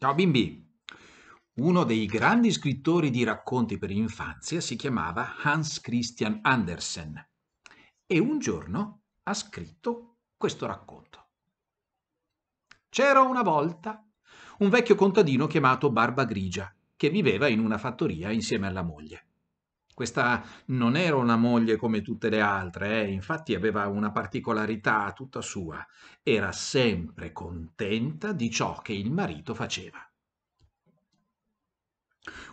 Ciao bimbi! Uno dei grandi scrittori di racconti per l'infanzia si chiamava Hans Christian Andersen e un giorno ha scritto questo racconto. C'era una volta un vecchio contadino chiamato Barba Grigia che viveva in una fattoria insieme alla moglie. Questa non era una moglie come tutte le altre, eh? infatti aveva una particolarità tutta sua. Era sempre contenta di ciò che il marito faceva.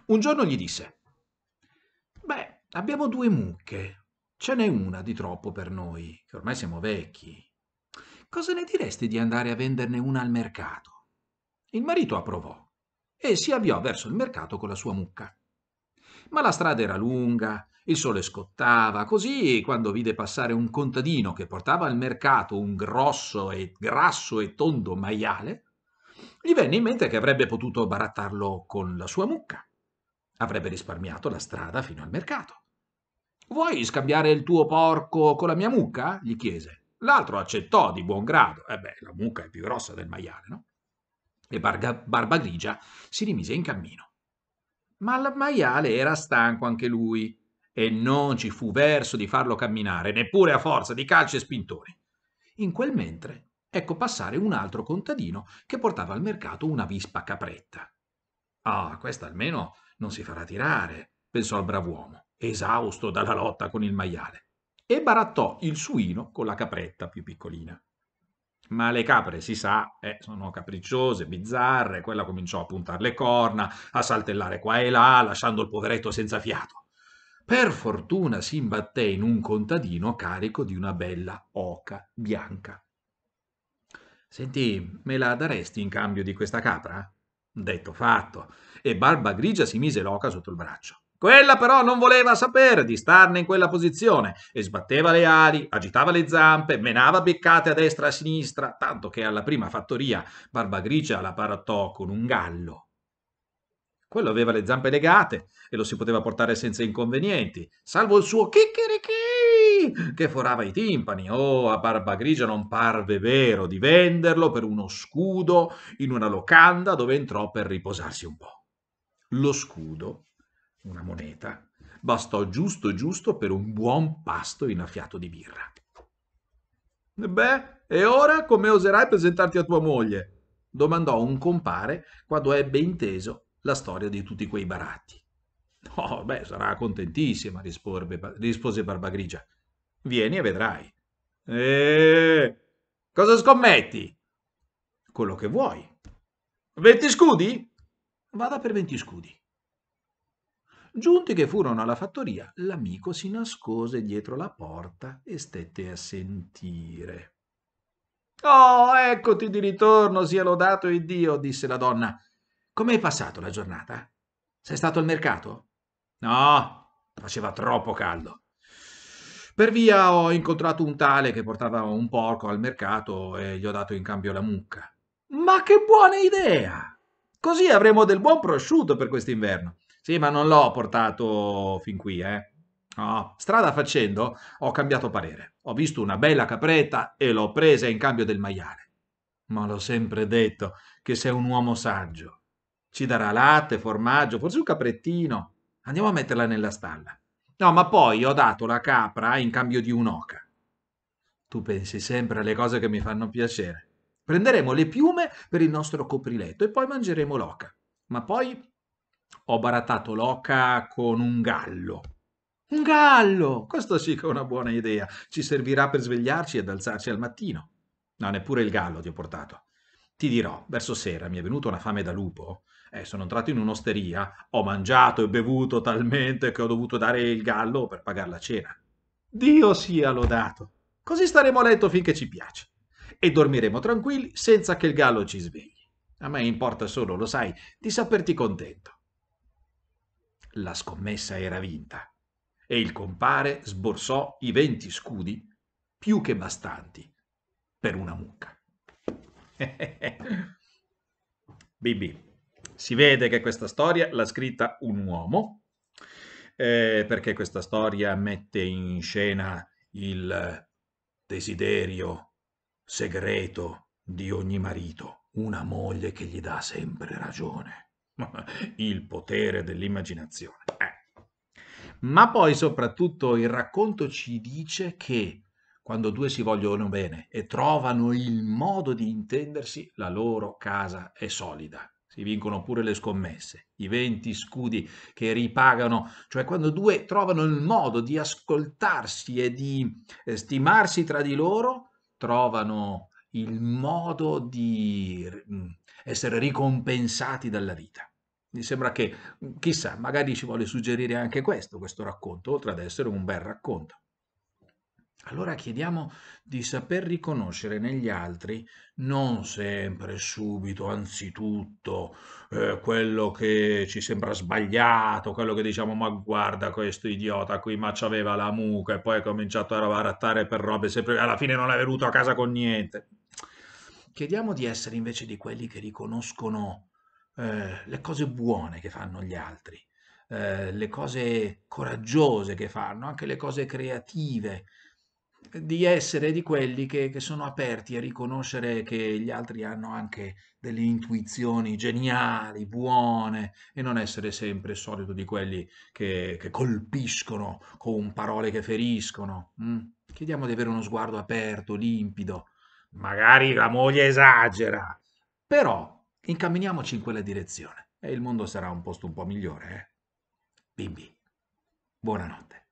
Un giorno gli disse, beh, abbiamo due mucche, ce n'è una di troppo per noi, che ormai siamo vecchi. Cosa ne diresti di andare a venderne una al mercato? Il marito approvò e si avviò verso il mercato con la sua mucca. Ma la strada era lunga, il sole scottava, così quando vide passare un contadino che portava al mercato un grosso e grasso e tondo maiale, gli venne in mente che avrebbe potuto barattarlo con la sua mucca. Avrebbe risparmiato la strada fino al mercato. Vuoi scambiare il tuo porco con la mia mucca? gli chiese. L'altro accettò di buon grado. Eh beh, la mucca è più grossa del maiale, no? E Barga, Barba Grigia si rimise in cammino ma il maiale era stanco anche lui e non ci fu verso di farlo camminare, neppure a forza di calci e spintoni. In quel mentre ecco passare un altro contadino che portava al mercato una vispa capretta. Ah, questa almeno non si farà tirare, pensò il brav'uomo, esausto dalla lotta con il maiale, e barattò il suino con la capretta più piccolina. Ma le capre, si sa, eh, sono capricciose, bizzarre, quella cominciò a puntare le corna, a saltellare qua e là, lasciando il poveretto senza fiato. Per fortuna si imbatté in un contadino carico di una bella oca bianca. Senti, me la daresti in cambio di questa capra? Detto fatto, e Barba Grigia si mise l'oca sotto il braccio. Quella però non voleva sapere di starne in quella posizione e sbatteva le ali, agitava le zampe, menava beccate a destra e a sinistra, tanto che alla prima fattoria Barbagrigio la parattò con un gallo. Quello aveva le zampe legate e lo si poteva portare senza inconvenienti, salvo il suo chicchirichì che forava i timpani. Oh, a Barbagrigio non parve vero di venderlo per uno scudo in una locanda dove entrò per riposarsi un po'. Lo scudo una moneta. Bastò giusto giusto per un buon pasto innaffiato di birra. Beh, e ora come oserai presentarti a tua moglie? domandò un compare quando ebbe inteso la storia di tutti quei baratti. Oh, beh, sarà contentissima, rispose Barbagrigia. Vieni e vedrai. Eeeh, cosa scommetti? Quello che vuoi. Venti scudi? Vada per venti scudi. Giunti che furono alla fattoria, l'amico si nascose dietro la porta e stette a sentire. Oh, eccoti di ritorno, sia lodato il Dio, disse la donna. Come hai passato la giornata? Sei stato al mercato? No, faceva troppo caldo. Per via ho incontrato un tale che portava un porco al mercato e gli ho dato in cambio la mucca. Ma che buona idea! Così avremo del buon prosciutto per quest'inverno. Sì, ma non l'ho portato fin qui, eh. No, strada facendo ho cambiato parere. Ho visto una bella capretta e l'ho presa in cambio del maiale. Ma l'ho sempre detto che sei un uomo saggio. Ci darà latte, formaggio, forse un caprettino. Andiamo a metterla nella stalla. No, ma poi ho dato la capra in cambio di un'oca. Tu pensi sempre alle cose che mi fanno piacere. Prenderemo le piume per il nostro copriletto e poi mangeremo l'oca. Ma poi ho barattato l'oca con un gallo. Un gallo! Questo sì che è una buona idea. Ci servirà per svegliarci ed alzarci al mattino. No, neppure il gallo ti ho portato. Ti dirò, verso sera mi è venuta una fame da lupo. Eh, sono entrato in un'osteria, ho mangiato e bevuto talmente che ho dovuto dare il gallo per pagare la cena. Dio sia lodato. Così staremo a letto finché ci piace. E dormiremo tranquilli senza che il gallo ci svegli. A me importa solo, lo sai, di saperti contento la scommessa era vinta e il compare sborsò i venti scudi più che bastanti per una mucca. Bibi, si vede che questa storia l'ha scritta un uomo, eh, perché questa storia mette in scena il desiderio segreto di ogni marito, una moglie che gli dà sempre ragione il potere dell'immaginazione. Eh. Ma poi soprattutto il racconto ci dice che quando due si vogliono bene e trovano il modo di intendersi, la loro casa è solida. Si vincono pure le scommesse, i venti scudi che ripagano, cioè quando due trovano il modo di ascoltarsi e di eh, stimarsi tra di loro, trovano il modo di mm, essere ricompensati dalla vita. Mi sembra che, mm, chissà, magari ci vuole suggerire anche questo, questo racconto, oltre ad essere un bel racconto. Allora chiediamo di saper riconoscere negli altri non sempre subito, anzitutto, eh, quello che ci sembra sbagliato, quello che diciamo ma guarda questo idiota qui, ma c'aveva la muca e poi ha cominciato a rattare per robe sempre, alla fine non è venuto a casa con niente. Chiediamo di essere invece di quelli che riconoscono eh, le cose buone che fanno gli altri, eh, le cose coraggiose che fanno, anche le cose creative, di essere di quelli che, che, sono aperti a riconoscere che gli altri hanno anche delle intuizioni geniali, buone, e non essere sempre solito di quelli che, che colpiscono con parole che feriscono. Mm? Chiediamo di avere uno sguardo aperto, limpido, magari la moglie esagera, però incamminiamoci in quella direzione e il mondo sarà un posto un po' migliore. Eh? Bimbi, buonanotte.